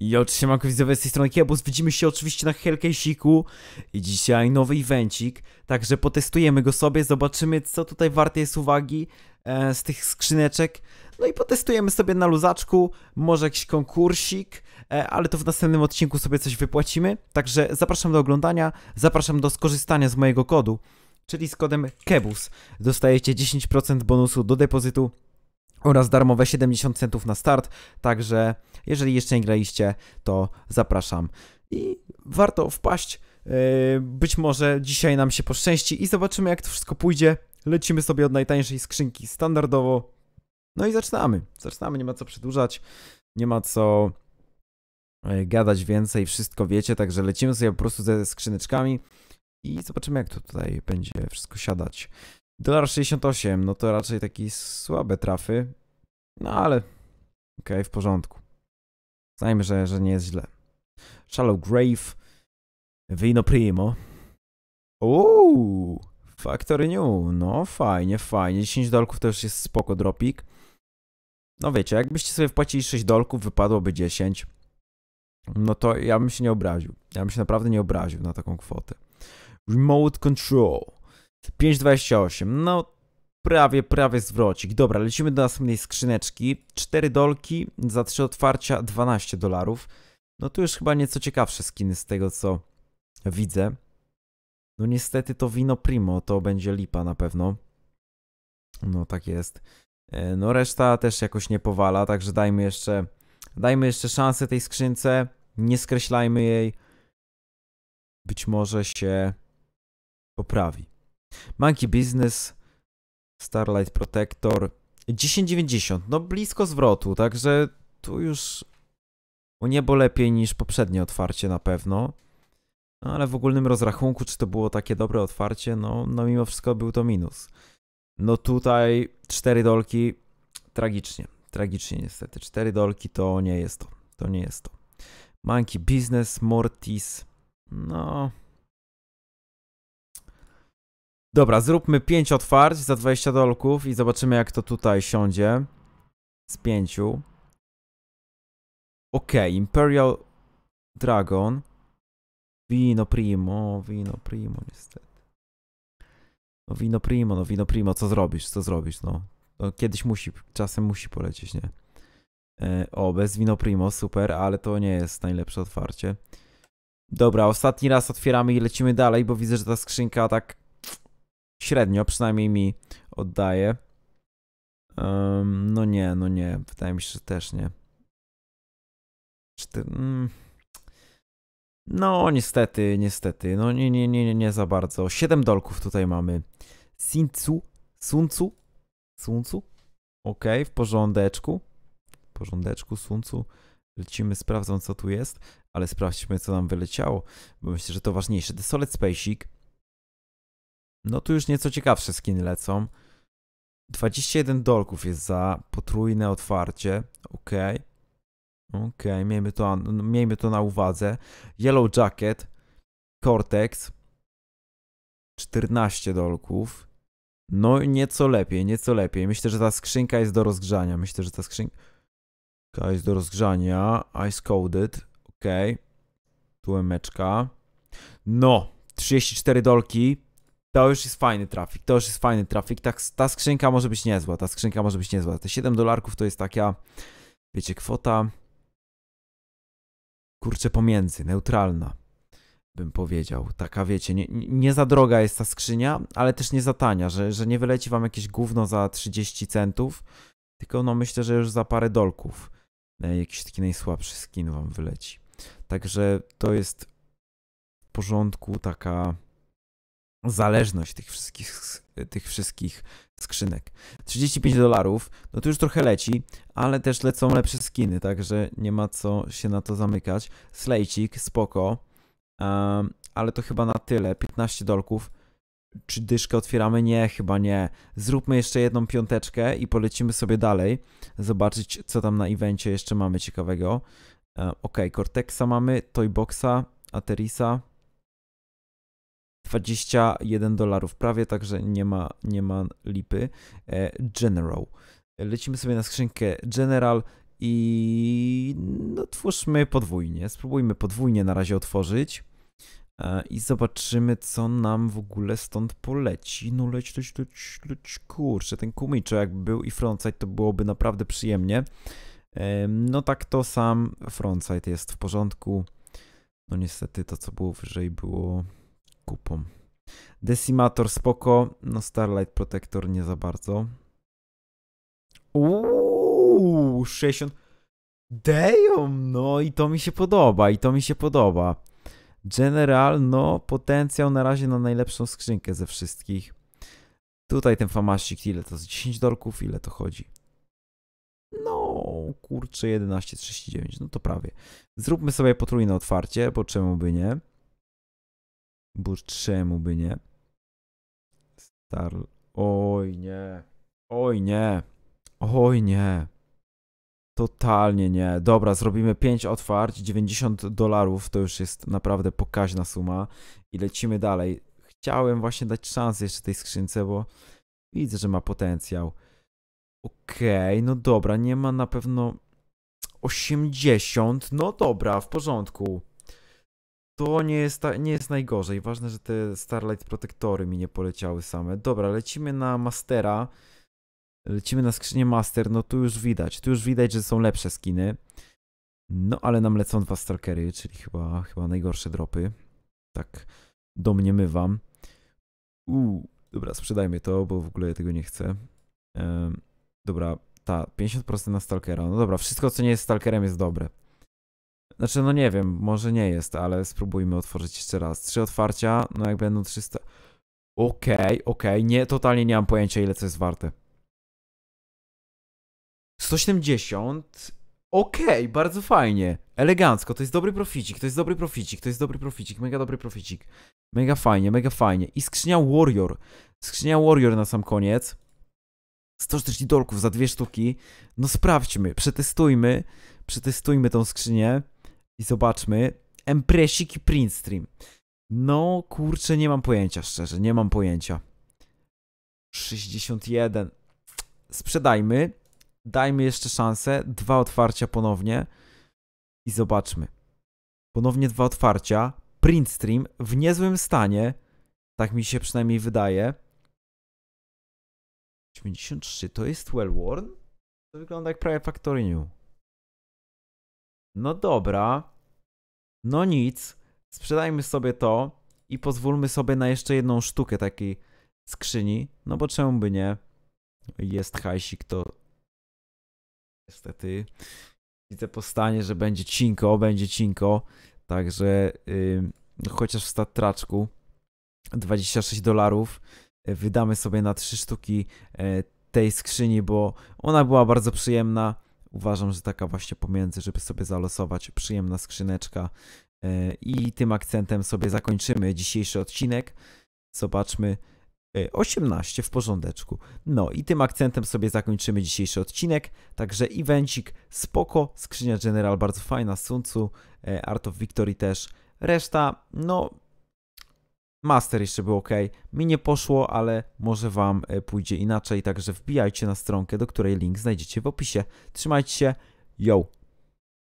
I oczywiście mam widzowie z tej strony Kiebus, widzimy się oczywiście na Hellcasiku i dzisiaj nowy evencik, także potestujemy go sobie, zobaczymy co tutaj warte jest uwagi e, z tych skrzyneczek, no i potestujemy sobie na luzaczku, może jakiś konkursik, e, ale to w następnym odcinku sobie coś wypłacimy, także zapraszam do oglądania, zapraszam do skorzystania z mojego kodu, czyli z kodem KEBUS dostajecie 10% bonusu do depozytu oraz darmowe 70 centów na start, także jeżeli jeszcze nie graliście, to zapraszam. I warto wpaść. E, być może dzisiaj nam się poszczęści i zobaczymy jak to wszystko pójdzie. Lecimy sobie od najtańszej skrzynki standardowo. No i zaczynamy. Zaczynamy, nie ma co przedłużać, nie ma co e, gadać więcej, wszystko wiecie, także lecimy sobie po prostu ze skrzyneczkami i zobaczymy jak to tutaj będzie wszystko siadać. Dolar 68, no to raczej takie słabe trafy. No ale okej, okay, w porządku. Znajmy, że, że nie jest źle. Shallow Grave, Vino Primo. Uuu, Factory New, no fajnie, fajnie. 10 dolków to już jest spoko dropik. No wiecie, jakbyście sobie wpłacili 6 dolków, wypadłoby 10. No to ja bym się nie obraził. Ja bym się naprawdę nie obraził na taką kwotę. Remote Control. 5,28. No, prawie, prawie zwrocik. Dobra, lecimy do następnej skrzyneczki. 4 dolki, za 3 otwarcia 12 dolarów. No tu już chyba nieco ciekawsze skiny z tego, co widzę. No niestety to wino primo, to będzie lipa na pewno. No tak jest. E, no reszta też jakoś nie powala, także dajmy jeszcze, dajmy jeszcze szansę tej skrzynce. Nie skreślajmy jej. Być może się poprawi. Monkey Business, Starlight Protector, 10,90, no blisko zwrotu, także tu już u niebo lepiej niż poprzednie otwarcie na pewno. No, ale w ogólnym rozrachunku, czy to było takie dobre otwarcie, no, no mimo wszystko był to minus. No tutaj cztery dolki, tragicznie, tragicznie niestety. Cztery dolki to nie jest to, to nie jest to. Monkey Business, Mortis, no Dobra, zróbmy 5 otwarć za 20 dolków i zobaczymy jak to tutaj siądzie. Z pięciu. Okej, Imperial Dragon. Wino primo, wino primo niestety. No wino primo, no wino primo, co zrobisz, co zrobisz, no. no kiedyś musi, czasem musi polecieć, nie? E, o, bez wino primo, super, ale to nie jest najlepsze otwarcie. Dobra, ostatni raz otwieramy i lecimy dalej, bo widzę, że ta skrzynka tak średnio, przynajmniej mi oddaje. Um, no nie, no nie, wydaje mi się, że też nie. Mm. No, niestety, niestety. No nie, nie, nie, nie, nie za bardzo. Siedem dolków tutaj mamy. Sincu, Suncu, Suncu. Ok, w porządeczku. W porządeczku, Suncu. Lecimy, sprawdzam co tu jest, ale sprawdźmy co nam wyleciało, bo myślę, że to ważniejsze. The Solid Spacek no tu już nieco ciekawsze skiny lecą. 21 dolków jest za potrójne otwarcie. ok, ok, miejmy to, miejmy to na uwadze. Yellow Jacket, Cortex, 14 dolków. No nieco lepiej, nieco lepiej. Myślę, że ta skrzynka jest do rozgrzania. Myślę, że ta skrzynka jest do rozgrzania. Ice Coded, ok, Tu meczka. No, 34 dolki to już jest fajny trafik, to już jest fajny trafik. Ta, ta skrzynka może być niezła, ta skrzynka może być niezła. Te 7 dolarków to jest taka, wiecie, kwota kurczę pomiędzy, neutralna bym powiedział. Taka wiecie, nie, nie, za droga jest ta skrzynia, ale też nie za tania, że, że nie wyleci wam jakieś gówno za 30 centów, tylko no myślę, że już za parę dolków e, jakiś taki najsłabszy skin wam wyleci. Także to jest w porządku taka zależność tych wszystkich, tych wszystkich skrzynek. 35 dolarów, no to już trochę leci, ale też lecą lepsze skiny, także nie ma co się na to zamykać. Slejcik, spoko, um, ale to chyba na tyle, 15 dolków. Czy dyszkę otwieramy? Nie, chyba nie. Zróbmy jeszcze jedną piąteczkę i polecimy sobie dalej, zobaczyć co tam na evencie jeszcze mamy ciekawego. E, ok, Cortexa mamy, Toyboxa, Aterisa, 21 dolarów prawie, także nie ma, nie ma lipy. E, General. Lecimy sobie na skrzynkę General i no, twórzmy podwójnie. Spróbujmy podwójnie na razie otworzyć e, i zobaczymy, co nam w ogóle stąd poleci. No leć, leć, leć, leć, kurczę, ten kumiczo jak był i frontside to byłoby naprawdę przyjemnie. E, no tak to sam frontside jest w porządku. No niestety to, co było wyżej było kupą. Decimator spoko, no Starlight Protector nie za bardzo. Uuuu. 60... Dejom, no i to mi się podoba, i to mi się podoba. General, no potencjał na razie na najlepszą skrzynkę ze wszystkich. Tutaj ten famasik, ile to? Z 10 dolków? Ile to chodzi? No, kurczę, 11,39, no to prawie. Zróbmy sobie potrójne otwarcie, bo czemu by nie? Bo czemu by nie? Star... Oj nie. Oj nie. Oj nie. Totalnie nie. Dobra, zrobimy 5 otwarć. 90 dolarów to już jest naprawdę pokaźna suma. I lecimy dalej. Chciałem właśnie dać szansę jeszcze tej skrzynce, bo widzę, że ma potencjał. Okej, okay, no dobra, nie ma na pewno 80. No dobra, w porządku. To nie jest, nie jest najgorzej. Ważne, że te Starlight Protektory mi nie poleciały same. Dobra, lecimy na Mastera. Lecimy na skrzynię Master. No tu już widać. Tu już widać, że są lepsze skiny. No ale nam lecą dwa Stalkery, czyli chyba, chyba najgorsze dropy. Tak domniemywam. Uuu, dobra, sprzedajmy to, bo w ogóle ja tego nie chcę. Ehm, dobra, ta 50% na Stalkera. No dobra, wszystko co nie jest Stalkerem jest dobre. Znaczy, no nie wiem, może nie jest, ale spróbujmy otworzyć jeszcze raz. Trzy otwarcia, no jak będą 300... Okej, okay, okej, okay. nie, totalnie nie mam pojęcia ile to jest warte. 170... Okej, okay, bardzo fajnie. Elegancko, to jest dobry proficik, to jest dobry proficik, to jest dobry proficik, mega dobry proficik. Mega fajnie, mega fajnie. I skrzynia Warrior. Skrzynia Warrior na sam koniec. 140 dolków za dwie sztuki. No sprawdźmy, przetestujmy, przetestujmy tą skrzynię. I zobaczmy. Empresik i Printstream. No, kurczę, nie mam pojęcia, szczerze, nie mam pojęcia. 61. Sprzedajmy. Dajmy jeszcze szansę. Dwa otwarcia ponownie. I zobaczmy. Ponownie dwa otwarcia. Printstream w niezłym stanie. Tak mi się przynajmniej wydaje. 83 to jest well worn? To wygląda jak prawie factory new. No dobra. No nic. Sprzedajmy sobie to i pozwólmy sobie na jeszcze jedną sztukę takiej skrzyni. No bo czemu by nie? Jest hajsik, to niestety widzę po stanie, że będzie cinko, będzie cinko. Także yy, chociaż w statraczku 26 dolarów e, wydamy sobie na trzy sztuki e, tej skrzyni, bo ona była bardzo przyjemna. Uważam, że taka właśnie pomiędzy, żeby sobie zalosować przyjemna skrzyneczka. E, I tym akcentem sobie zakończymy dzisiejszy odcinek. Zobaczmy. 18 e, w porządeczku. No i tym akcentem sobie zakończymy dzisiejszy odcinek. Także evencik spoko, skrzynia General bardzo fajna, Suncu, e, Art of Victory też. Reszta, no Master jeszcze był ok. Mi nie poszło, ale może Wam e, pójdzie inaczej, także wbijajcie na stronkę, do której link znajdziecie w opisie. Trzymajcie się, yo!